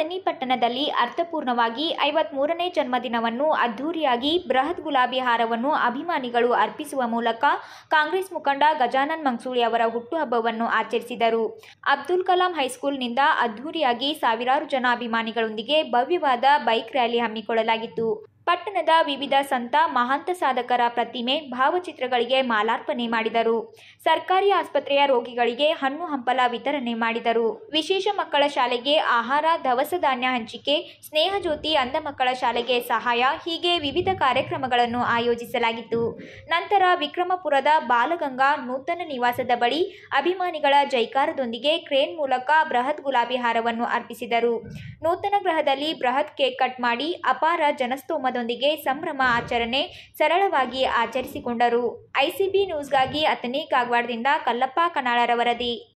ಅಥಣಿ ಪಟ್ಟಣದಲ್ಲಿ ಅರ್ಥಪೂರ್ಣವಾಗಿ ಐವತ್ಮೂರನೇ ಜನ್ಮದಿನವನ್ನು ಅದ್ಧೂರಿಯಾಗಿ ಬೃಹತ್ ಗುಲಾಬಿ ಹಾರವನ್ನು ಅಭಿಮಾನಿಗಳು ಅರ್ಪಿಸುವ ಮೂಲಕ ಕಾಂಗ್ರೆಸ್ ಮುಖಂಡ ಗಜಾನನ್ ಮಂಗ್ಸೂಳಿ ಅವರ ಹುಟ್ಟುಹಬ್ಬವನ್ನು ಆಚರಿಸಿದರು ಅಬ್ದುಲ್ ಕಲಾಂ ಹೈಸ್ಕೂಲ್ನಿಂದ ಅದ್ಧೂರಿಯಾಗಿ ಸಾವಿರಾರು ಜನ ಅಭಿಮಾನಿಗಳೊಂದಿಗೆ ಭವ್ಯವಾದ ಬೈಕ್ ರ್ಯಾಲಿ ಹಮ್ಮಿಕೊಳ್ಳಲಾಗಿತ್ತು ಪಟ್ಟಣದ ವಿವಿಧ ಸಂತ ಮಹಾಂತ ಸಾಧಕರ ಪ್ರತಿಮೆ ಭಾವಚಿತ್ರಗಳಿಗೆ ಮಾಲಾರ್ಪಣೆ ಮಾಡಿದರು ಸರ್ಕಾರಿ ಆಸ್ಪತ್ರೆಯ ರೋಗಿಗಳಿಗೆ ಹಣ್ಣು ಹಂಪಲ ವಿತರಣೆ ಮಾಡಿದರು ವಿಶೇಷ ಮಕ್ಕಳ ಶಾಲೆಗೆ ಆಹಾರ ದವಸ ಧಾನ್ಯ ಹಂಚಿಕೆ ಸ್ನೇಹ ಜ್ಯೋತಿ ಅಂಧ ಮಕ್ಕಳ ಶಾಲೆಗೆ ಸಹಾಯ ಹೀಗೆ ವಿವಿಧ ಕಾರ್ಯಕ್ರಮಗಳನ್ನು ಆಯೋಜಿಸಲಾಗಿತ್ತು ನಂತರ ವಿಕ್ರಮಪುರದ ಬಾಲಗಂಗಾ ನೂತನ ನಿವಾಸದ ಬಳಿ ಅಭಿಮಾನಿಗಳ ಜೈಕಾರದೊಂದಿಗೆ ಕ್ರೇನ್ ಮೂಲಕ ಬೃಹತ್ ಗುಲಾಬಿ ಹಾರವನ್ನು ಅರ್ಪಿಸಿದರು ನೂತನ ಗೃಹದಲ್ಲಿ ಬೃಹತ್ ಕೇಕ್ ಕಟ್ ಮಾಡಿ ಅಪಾರ ಜನಸ್ತೋಮ ಸಂಭ್ರಮದೊಂದಿಗೆ ಸಂಭ್ರಮ ಆಚರಣೆ ಸರಳವಾಗಿ ಆಚರಿಸಿಕೊಂಡರು ಐಸಿಬಿ ನ್ಯೂಸ್ಗಾಗಿ ಅತನಿ ಕಾಗವಾಡದಿಂದ ಕಲ್ಲಪ್ಪ ಕನಾಳರ ವರದಿ